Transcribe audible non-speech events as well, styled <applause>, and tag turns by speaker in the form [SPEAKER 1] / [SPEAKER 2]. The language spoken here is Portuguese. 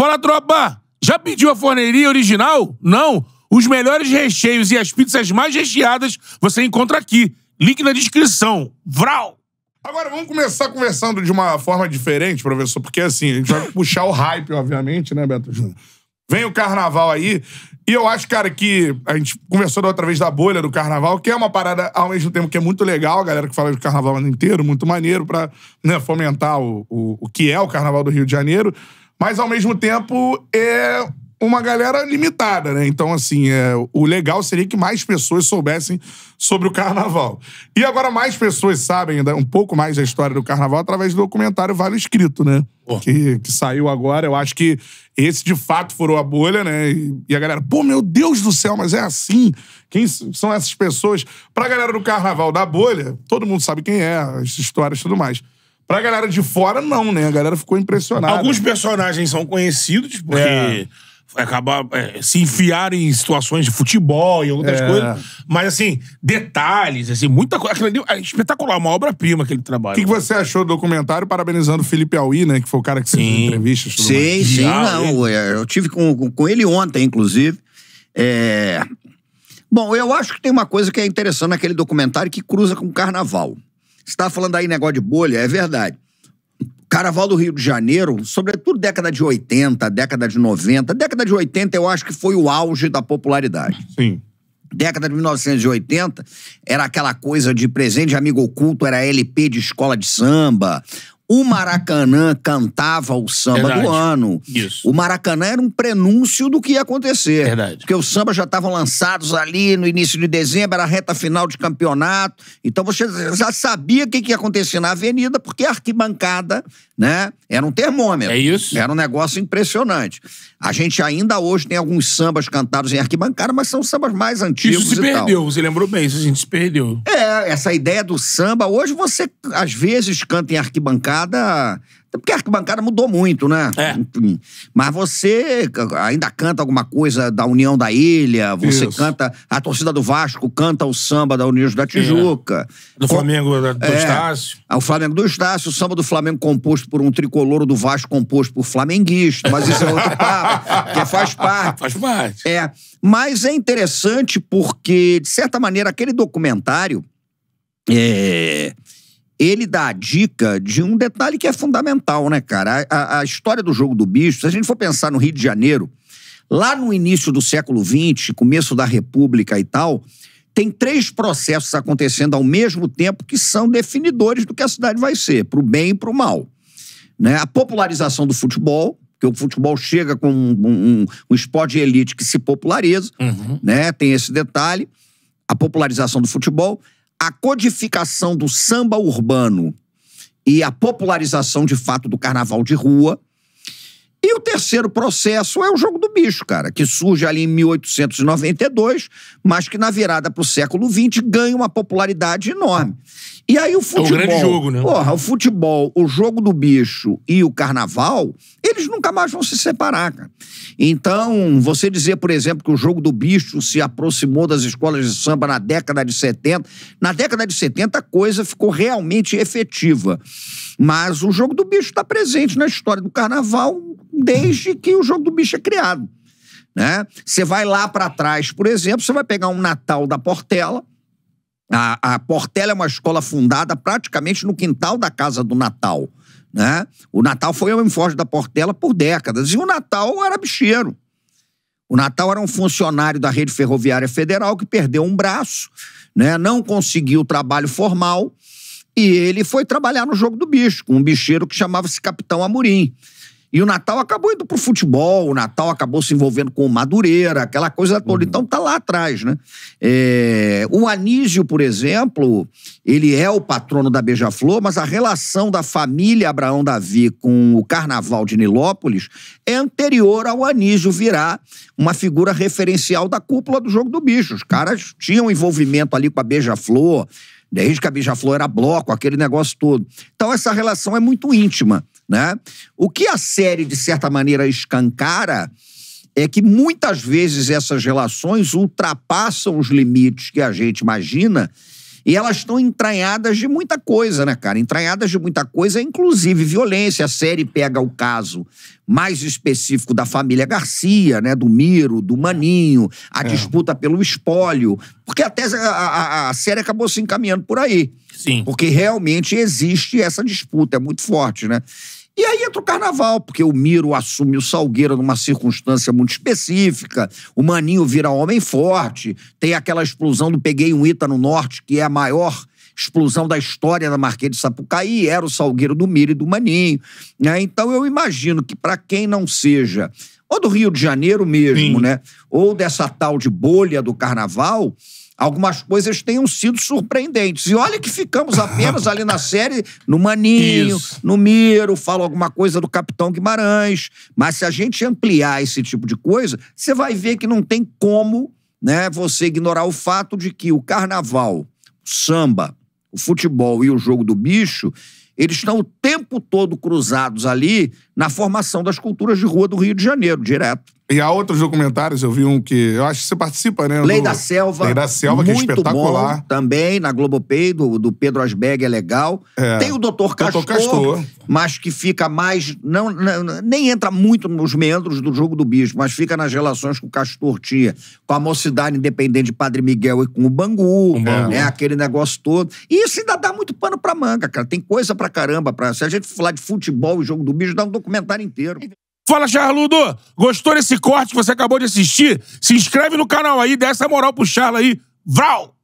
[SPEAKER 1] Fala, tropa! Já pediu a forneria original? Não? Os melhores recheios e as pizzas mais recheadas você encontra aqui. Link na descrição. Vral! Agora, vamos começar conversando de uma forma diferente, professor, porque assim, a gente vai <laughs> puxar o hype, obviamente, né, Beto Júnior? Vem o carnaval aí, e eu acho, cara, que a gente conversou da outra vez da bolha do carnaval, que é uma parada, ao mesmo tempo, que é muito legal, a galera que fala de carnaval o ano inteiro, muito maneiro pra né, fomentar o, o, o que é o carnaval do Rio de Janeiro. Mas, ao mesmo tempo, é uma galera limitada, né? Então, assim, é, o legal seria que mais pessoas soubessem sobre o carnaval. E agora mais pessoas sabem ainda um pouco mais da história do carnaval através do documentário Vale Escrito, né? Oh. Que, que saiu agora. Eu acho que esse, de fato, furou a bolha, né? E, e a galera, pô, meu Deus do céu, mas é assim? Quem são essas pessoas? Pra galera do carnaval da bolha, todo mundo sabe quem é, as histórias e tudo mais. Pra galera de fora, não, né? A galera ficou impressionada. Alguns personagens são conhecidos, porque. É. Acabar é, se enfiar em situações de futebol e outras é. coisas. Mas, assim, detalhes, assim, muita coisa. é espetacular, uma obra-prima aquele trabalho. O que, que, você achou do documentário parabenizando o Felipe Aui, né? Que foi o cara que fez entrevistas. Sim, mais. sim, ah,
[SPEAKER 2] não. É. Eu tive com, com ele ontem, inclusive. É... Bom, eu acho que tem uma coisa que é interessante naquele documentário que cruza com o carnaval. Você estava falando aí negócio de bolha, é verdade. Carnaval do Rio de Janeiro, sobretudo década de 80, década de 90. Década de 80 eu acho que foi o auge da popularidade. Sim. Década de 1980 era aquela coisa de presente de amigo oculto, era LP de escola de samba, o Maracanã cantava o samba Verdade. do ano. Isso. O Maracanã era um prenúncio do que ia acontecer. Verdade. Porque os sambas já estavam lançados ali no início de dezembro, era a reta final de campeonato. Então você já sabia o que ia acontecer na avenida, porque a arquibancada, né, era um termômetro. É isso. Era um negócio impressionante. A gente ainda hoje tem alguns sambas cantados em arquibancada, mas são sambas mais antigos. Isso se perdeu,
[SPEAKER 1] tal. você lembrou bem, isso a gente se perdeu.
[SPEAKER 2] É, essa ideia do samba. Hoje você, às vezes, canta em arquibancada. Porque a arquibancada mudou muito, né? É. Mas você ainda canta alguma coisa da União da Ilha, você Isso. canta. A torcida do Vasco canta o samba da União da Tijuca.
[SPEAKER 1] É. Do Com... Flamengo do é. Estácio.
[SPEAKER 2] É, o Flamengo do Estácio, o samba do Flamengo composto por um tricoloro do Vasco composto por flamenguista. Mas isso é outro <laughs> papo, que faz parte. Faz parte. É. Mas é interessante porque, de certa maneira, aquele documentário é, ele dá a dica de um detalhe que é fundamental, né, cara? A, a, a, história do jogo do bicho, se a gente for pensar no Rio de Janeiro, lá no início do século XX, começo da República e tal, tem três processos acontecendo ao mesmo tempo que são definidores do que a cidade vai ser, para o bem e para o mal. Né? A popularização do futebol, que o futebol chega com um, um, um esporte elite que se populariza, uhum. né? tem esse detalhe, a popularização do futebol a codificação do samba urbano e a popularização de fato do carnaval de rua e o terceiro processo é o jogo do bicho, cara, que surge ali em 1892, mas que na virada para o século XX ganha uma popularidade enorme. E aí o futebol. É um grande jogo, né? Porra, o futebol, o jogo do bicho e o carnaval, eles nunca mais vão se separar, cara. Então, você dizer, por exemplo, que o jogo do bicho se aproximou das escolas de samba na década de 70, na década de 70 a coisa ficou realmente efetiva. Mas o jogo do bicho está presente na história do carnaval desde que o jogo do bicho é criado. Né? Você vai lá para trás, por exemplo, você vai pegar um Natal da Portela. A, a Portela é uma escola fundada praticamente no quintal da casa do Natal. Né? O Natal foi o forte da Portela por décadas. E o Natal era bicheiro. O Natal era um funcionário da Rede Ferroviária Federal que perdeu um braço, né? não conseguiu trabalho formal e ele foi trabalhar no jogo do bicho, com um bicheiro que chamava-se Capitão Amorim. E o Natal acabou indo pro futebol, o Natal acabou se envolvendo com o Madureira, aquela coisa toda. Uhum. Então tá lá atrás, né? É... o Anísio, por exemplo, ele é o patrono da Beija-Flor, mas a relação da família Abraão Davi com o Carnaval de Nilópolis é anterior ao Anísio virar uma figura referencial da cúpula do Jogo do Bicho. Os caras tinham envolvimento ali com a Beija-Flor, desde que a Beija-Flor era bloco, aquele negócio todo. Então essa relação é muito íntima. Né? O que a série, de certa maneira, escancara é que muitas vezes essas relações ultrapassam os limites que a gente imagina e elas estão entranhadas de muita coisa, né, cara? Entranhadas de muita coisa, inclusive violência. A série pega o caso mais específico da família Garcia, né? Do Miro, do Maninho, a é. disputa pelo espólio. Porque até a, a, a, série acabou se encaminhando por aí. Sim. Porque realmente existe essa disputa, é muito forte, né? E aí entra o carnaval, porque o Miro assume o Salgueiro numa circunstância muito específica, o Maninho vira homem forte, tem aquela explosão do Peguei um Ita no Norte, que é a maior explosão da história da Marquês de Sapucaí, era o Salgueiro do Miro e do Maninho. Né? Então eu imagino que para quem não seja ou do Rio de Janeiro mesmo, Sim. né? Ou dessa tal de bolha do carnaval, algumas coisas tenham sido surpreendentes. E olha que ficamos apenas ali na série, no Maninho, Isso. no Miro, falo alguma coisa do Capitão Guimarães. Mas se a gente ampliar esse tipo de coisa, você vai ver que não tem como né, você ignorar o fato de que o carnaval, o samba, o futebol e o jogo do bicho eles estão o tempo todo cruzados ali na formação das culturas de rua do Rio de Janeiro, direto. E há outros documentários, eu vi um que. Eu acho que você participa, né? Lei do... da Selva. Lei da Selva, que é espetacular. Bom, também na Globopay, do, do Pedro Asberg, é legal. É. Tem o Dr. Castor, Dr. Castor, mas que fica mais. Não, não, nem entra muito nos meandros do jogo do bicho, mas fica nas relações com o Castor Tia, com a mocidade independente de Padre Miguel e com o Bangu, um Bangu. Né, aquele negócio todo. E isso ainda dá muito pano pra manga, cara. Tem coisa pra caramba. Pra... Se a gente falar de futebol e jogo do bicho, dá um documentário inteiro. Fala, Charludo!
[SPEAKER 1] Gostou desse corte que você acabou de assistir? Se inscreve no canal aí, dá essa moral pro Charla aí. Vral!